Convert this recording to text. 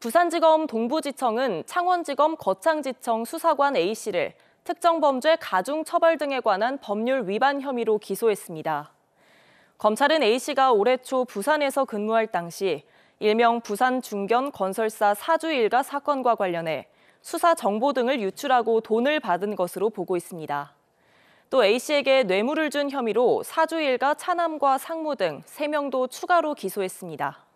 부산지검 동부지청은 창원지검 거창지청 수사관 A씨를 특정 범죄 가중 처벌 등에 관한 법률 위반 혐의로 기소했습니다. 검찰은 A씨가 올해 초 부산에서 근무할 당시 일명 부산 중견 건설사 사주 일가 사건과 관련해 수사 정보 등을 유출하고 돈을 받은 것으로 보고 있습니다. 또 A씨에게 뇌물을 준 혐의로 사주 일가 차남과 상무 등 3명도 추가로 기소했습니다.